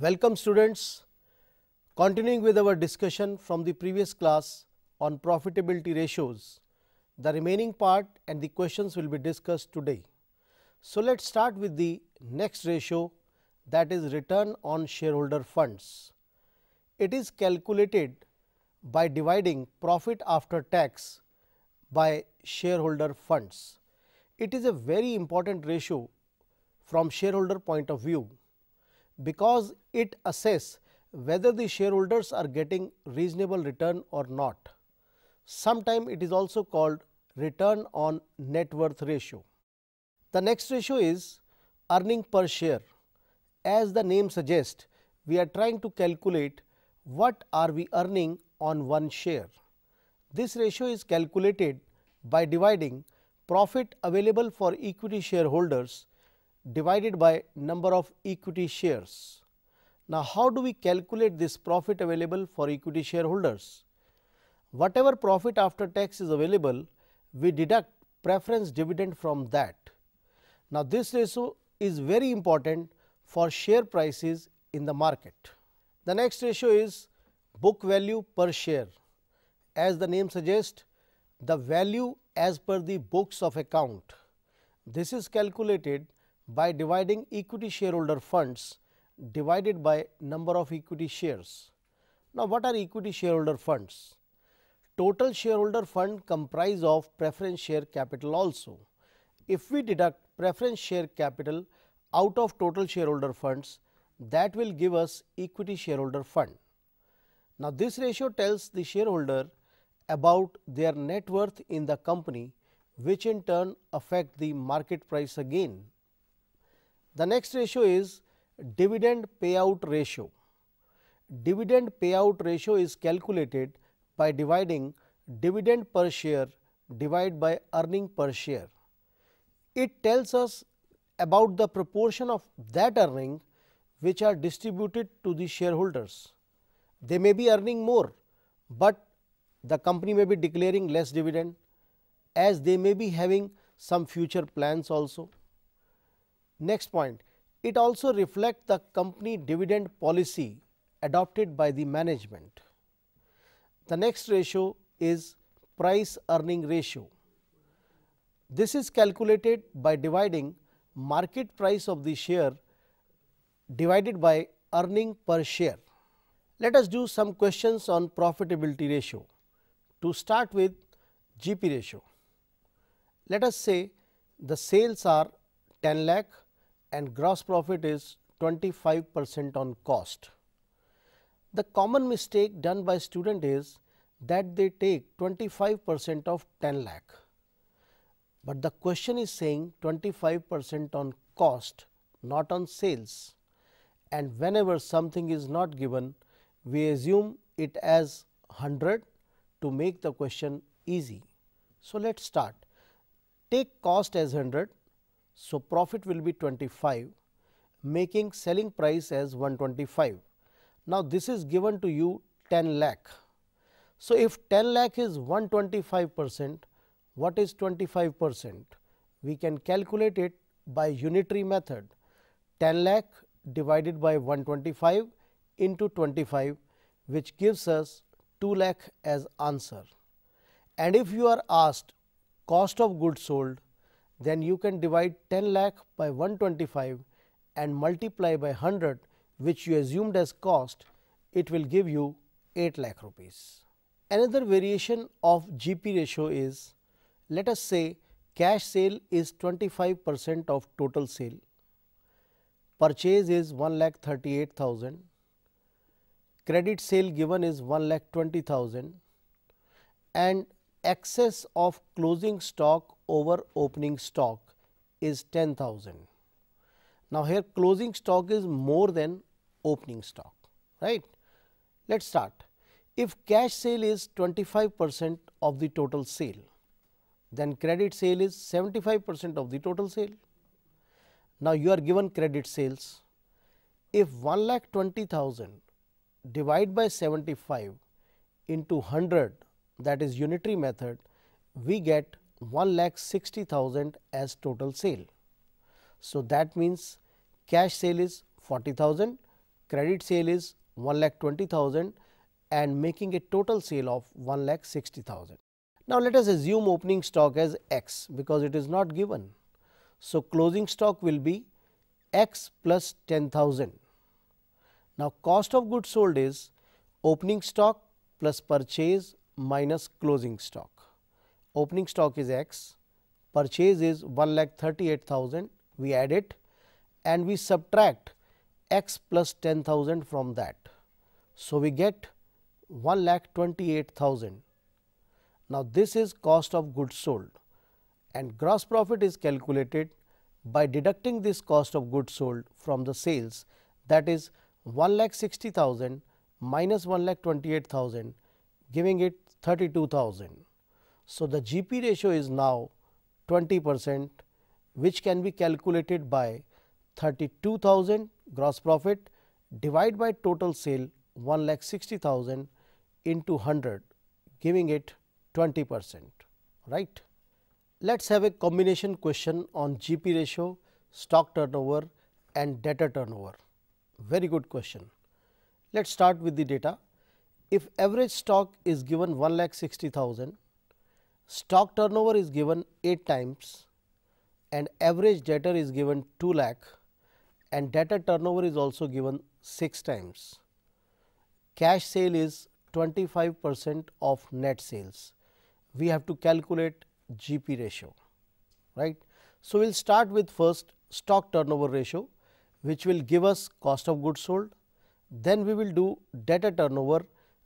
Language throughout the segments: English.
Welcome students, continuing with our discussion from the previous class on profitability ratios, the remaining part and the questions will be discussed today. So, let us start with the next ratio that is return on shareholder funds. It is calculated by dividing profit after tax by shareholder funds. It is a very important ratio from shareholder point of view because it assess whether the shareholders are getting reasonable return or not. Sometime it is also called return on net worth ratio. The next ratio is earning per share. As the name suggests, we are trying to calculate what are we earning on one share. This ratio is calculated by dividing profit available for equity shareholders divided by number of equity shares. Now, how do we calculate this profit available for equity shareholders? Whatever profit after tax is available, we deduct preference dividend from that. Now, this ratio is very important for share prices in the market. The next ratio is book value per share. As the name suggests, the value as per the books of account. This is calculated by dividing equity shareholder funds divided by number of equity shares. Now, what are equity shareholder funds? Total shareholder fund comprise of preference share capital also. If we deduct preference share capital out of total shareholder funds, that will give us equity shareholder fund. Now, this ratio tells the shareholder about their net worth in the company, which in turn affect the market price again. The next ratio is dividend payout ratio. Dividend payout ratio is calculated by dividing dividend per share divided by earning per share. It tells us about the proportion of that earning which are distributed to the shareholders. They may be earning more, but the company may be declaring less dividend as they may be having some future plans also. Next point, it also reflects the company dividend policy adopted by the management. The next ratio is price earning ratio. This is calculated by dividing market price of the share divided by earning per share. Let us do some questions on profitability ratio. To start with GP ratio. Let us say the sales are 10 lakh and gross profit is 25 percent on cost. The common mistake done by student is that they take 25 percent of 10 lakh, but the question is saying 25 percent on cost not on sales and whenever something is not given we assume it as 100 to make the question easy. So, let us start take cost as 100 so, profit will be 25 making selling price as 125. Now, this is given to you 10 lakh. So, if 10 lakh is 125 percent, what is 25 percent? We can calculate it by unitary method 10 lakh divided by 125 into 25 which gives us 2 lakh as answer. And if you are asked cost of goods sold, then you can divide 10 lakh by 125 and multiply by 100 which you assumed as cost, it will give you 8 lakh rupees. Another variation of GP ratio is, let us say cash sale is 25 percent of total sale, purchase is 1 lakh 38 thousand, credit sale given is 1 lakh 20 thousand and excess of closing stock over opening stock is 10,000. Now, here closing stock is more than opening stock, right. Let us start. If cash sale is 25 percent of the total sale, then credit sale is 75 percent of the total sale. Now, you are given credit sales. If 1 lakh 20,000 divide by 75 into 100 that is unitary method, we get 1 lakh 60,000 as total sale. So, that means cash sale is 40,000, credit sale is 1 lakh 20,000 and making a total sale of 1 lakh 60,000. Now, let us assume opening stock as x because it is not given. So, closing stock will be x plus 10,000. Now, cost of goods sold is opening stock plus purchase minus closing stock. Opening stock is x, purchase is 1 lakh 38,000, we add it and we subtract x plus 10,000 from that. So, we get 1 lakh 28,000. Now, this is cost of goods sold and gross profit is calculated by deducting this cost of goods sold from the sales that is 1 lakh 60,000 minus 1 lakh 28,000 giving it 32,000. So, the GP ratio is now 20 percent which can be calculated by 32,000 gross profit divided by total sale 1 lakh 60,000 into 100 giving it 20 percent right. Let us have a combination question on GP ratio, stock turnover and data turnover. Very good question. Let us start with the data if average stock is given 1 lakh 60,000, stock turnover is given 8 times and average debtor is given 2 lakh and debtor turnover is also given 6 times. Cash sale is 25 percent of net sales. We have to calculate GP ratio, right. So, we will start with first stock turnover ratio which will give us cost of goods sold, then we will do debtor turnover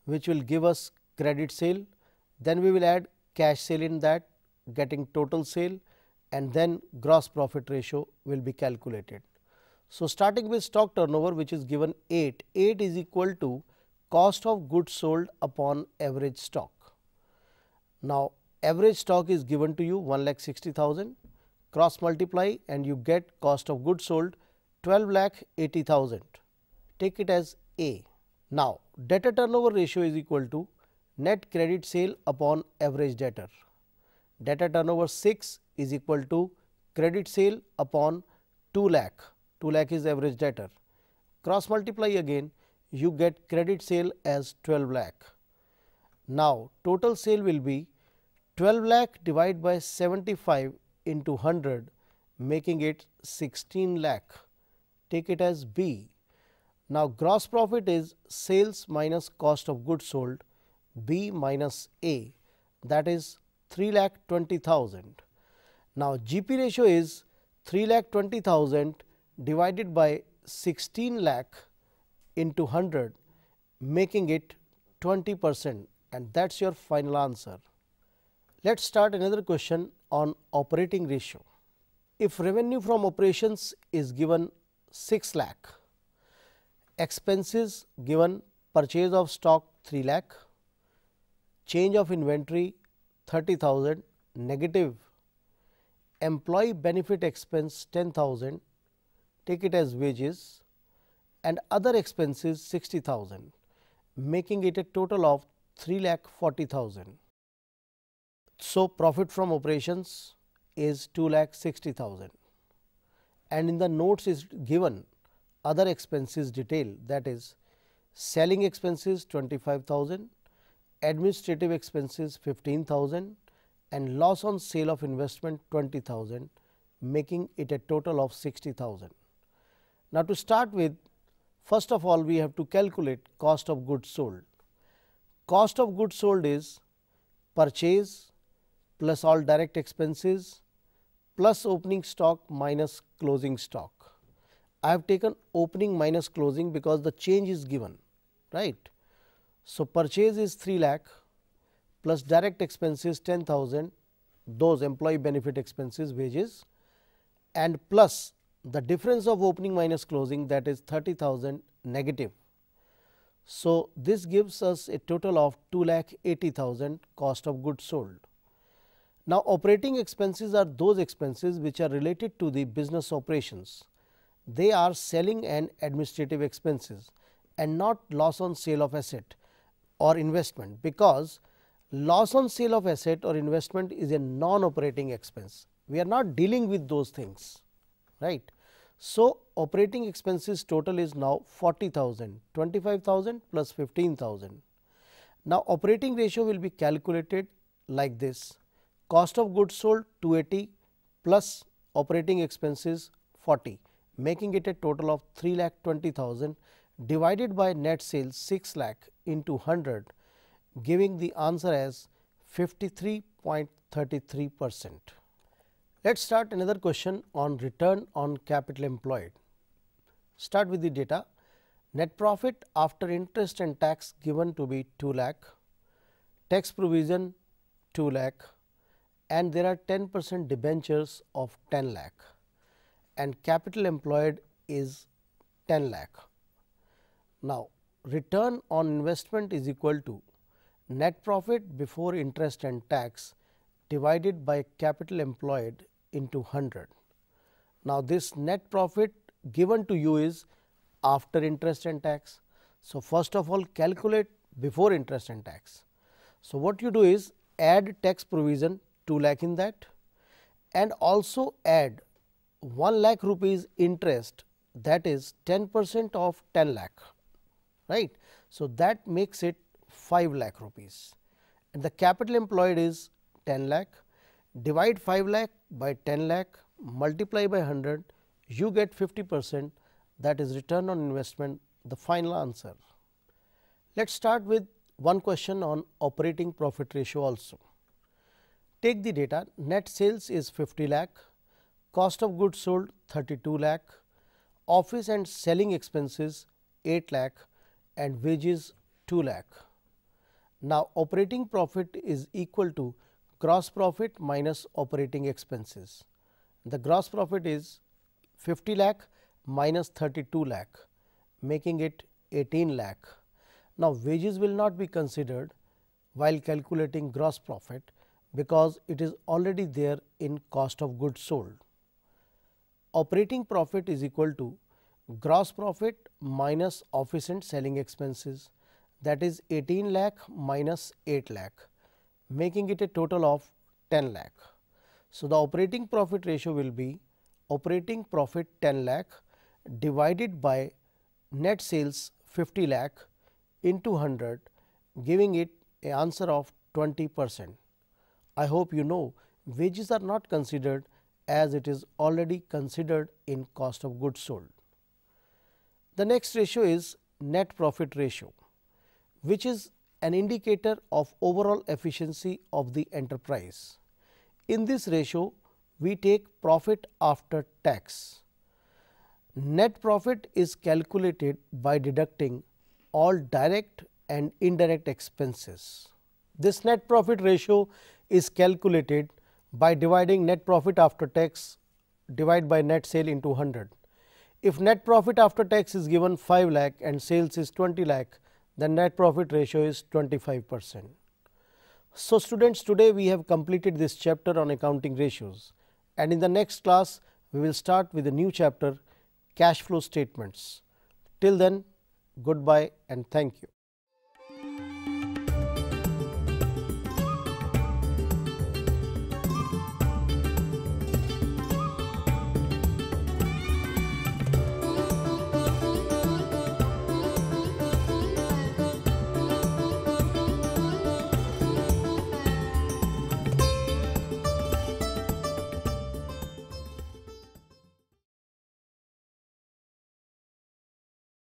which will give us credit sale, then we will add cash sale in that getting total sale and then gross profit ratio will be calculated. So, starting with stock turnover which is given 8, 8 is equal to cost of goods sold upon average stock. Now, average stock is given to you 1 lakh 60,000 cross multiply and you get cost of goods sold 12 lakh 80,000 take it as A. Now, debtor turnover ratio is equal to net credit sale upon average debtor. Debtor turnover 6 is equal to credit sale upon 2 lakh, 2 lakh is average debtor. Cross multiply again, you get credit sale as 12 lakh. Now, total sale will be 12 lakh divided by 75 into 100 making it 16 lakh. Take it as B now, gross profit is sales minus cost of goods sold B minus A that is 3 lakh 20,000. Now, GP ratio is 3 lakh 20,000 divided by 16 lakh into 100 making it 20 percent and that is your final answer. Let us start another question on operating ratio. If revenue from operations is given 6 lakh expenses given purchase of stock 3 lakh, change of inventory 30,000 negative, employee benefit expense 10,000, take it as wages and other expenses 60,000, making it a total of 3 lakh 40,000. So, profit from operations is 2 lakh 60,000 and in the notes is given other expenses detail that is selling expenses 25,000, administrative expenses 15,000 and loss on sale of investment 20,000 making it a total of 60,000. Now, to start with first of all we have to calculate cost of goods sold. Cost of goods sold is purchase plus all direct expenses plus opening stock minus closing stock. I have taken opening minus closing because the change is given right. So, purchase is 3 lakh plus direct expenses 10,000 those employee benefit expenses wages and plus the difference of opening minus closing that is 30,000 negative. So, this gives us a total of 2 lakh 80,000 cost of goods sold. Now, operating expenses are those expenses which are related to the business operations they are selling and administrative expenses and not loss on sale of asset or investment because loss on sale of asset or investment is a non operating expense. We are not dealing with those things, right. So, operating expenses total is now 40,000, 25,000 plus 15,000. Now, operating ratio will be calculated like this cost of goods sold 280 plus operating expenses 40 making it a total of 3 lakh 20,000 divided by net sales 6 lakh into 100 giving the answer as 53.33 percent. Let us start another question on return on capital employed. Start with the data net profit after interest and tax given to be 2 lakh, tax provision 2 lakh and there are 10 percent debentures of 10 lakh and capital employed is 10 lakh. Now, return on investment is equal to net profit before interest and tax divided by capital employed into 100. Now, this net profit given to you is after interest and tax. So, first of all calculate before interest and tax. So, what you do is add tax provision 2 lakh in that and also add 1 lakh rupees interest that is 10 percent of 10 lakh right. So, that makes it 5 lakh rupees and the capital employed is 10 lakh divide 5 lakh by 10 lakh multiply by 100 you get 50 percent that is return on investment the final answer. Let us start with one question on operating profit ratio also. Take the data net sales is 50 lakh cost of goods sold 32 lakh, office and selling expenses 8 lakh and wages 2 lakh. Now, operating profit is equal to gross profit minus operating expenses. The gross profit is 50 lakh minus 32 lakh making it 18 lakh. Now, wages will not be considered while calculating gross profit because it is already there in cost of goods sold operating profit is equal to gross profit minus and selling expenses that is 18 lakh minus 8 lakh making it a total of 10 lakh. So, the operating profit ratio will be operating profit 10 lakh divided by net sales 50 lakh into 100 giving it a answer of 20 percent. I hope you know wages are not considered as it is already considered in cost of goods sold. The next ratio is net profit ratio, which is an indicator of overall efficiency of the enterprise. In this ratio, we take profit after tax. Net profit is calculated by deducting all direct and indirect expenses. This net profit ratio is calculated by dividing net profit after tax divide by net sale into 100. If net profit after tax is given 5 lakh and sales is 20 lakh, then net profit ratio is 25 percent. So, students today we have completed this chapter on accounting ratios and in the next class we will start with a new chapter cash flow statements. Till then goodbye and thank you.